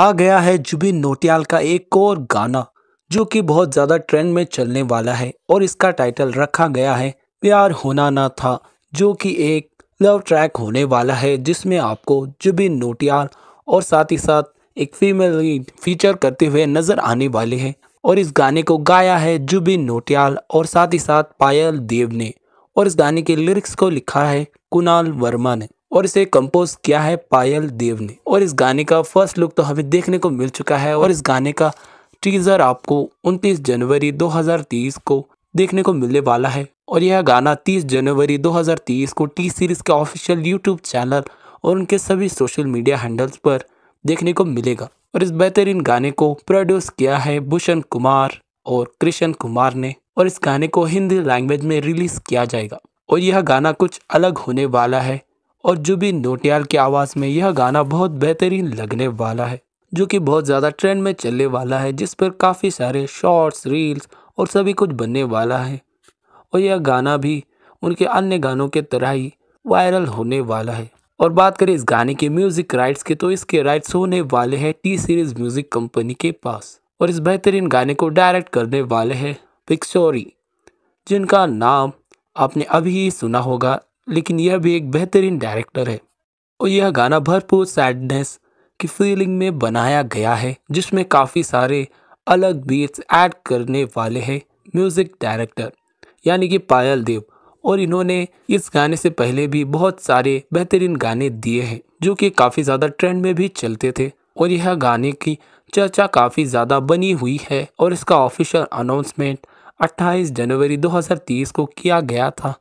आ गया है जुबिन नोटियाल का एक और गाना जो कि बहुत ज़्यादा ट्रेंड में चलने वाला है और इसका टाइटल रखा गया है प्यार होना ना था जो कि एक लव ट्रैक होने वाला है जिसमें आपको जुबिन नोटियाल और साथ ही साथ एक फीमेल लीड फीचर करते हुए नज़र आने वाले हैं और इस गाने को गाया है जुबिन नोटियाल और साथ ही साथ पायल देव ने और इस गाने के लिरिक्स को लिखा है कुणाल वर्मा ने और इसे कंपोज किया है पायल देव ने और इस गाने का फर्स्ट लुक तो हमें देखने को मिल चुका है और इस गाने का टीजर आपको 29 जनवरी 2030 को देखने को मिलने वाला है और यह गाना 30 जनवरी 2030 को टी सीरीज के ऑफिशियल यूट्यूब चैनल और उनके सभी सोशल मीडिया हैंडल्स पर देखने को मिलेगा और इस बेहतरीन गाने को प्रोड्यूस किया है भूषण कुमार और कृष्ण कुमार ने और इस गाने को हिंदी लैंग्वेज में रिलीज किया जाएगा और यह गाना कुछ अलग होने वाला है और जुबिन नोटियाल की आवाज़ में यह गाना बहुत बेहतरीन लगने वाला है जो कि बहुत ज़्यादा ट्रेंड में चलने वाला है जिस पर काफ़ी सारे शॉर्ट्स रील्स और सभी कुछ बनने वाला है और यह गाना भी उनके अन्य गानों के तरह ही वायरल होने वाला है और बात करें इस गाने के म्यूज़िक राइट्स के तो इसके राइट्स होने वाले हैं टी सीरीज़ म्यूज़िक कंपनी के पास और इस बेहतरीन गाने को डायरेक्ट करने वाले हैं पिक्सोरी जिनका नाम आपने अभी ही सुना होगा लेकिन यह भी एक बेहतरीन डायरेक्टर है और यह गाना भरपूर सैडनेस की फीलिंग में बनाया गया है जिसमें काफ़ी सारे अलग बीट्स ऐड करने वाले हैं म्यूज़िक डायरेक्टर यानी कि पायल देव और इन्होंने इस गाने से पहले भी बहुत सारे बेहतरीन गाने दिए हैं जो कि काफ़ी ज़्यादा ट्रेंड में भी चलते थे और यह गाने की चर्चा काफ़ी ज़्यादा बनी हुई है और इसका ऑफिशियल अनाउंसमेंट 28 जनवरी 2030 को किया गया था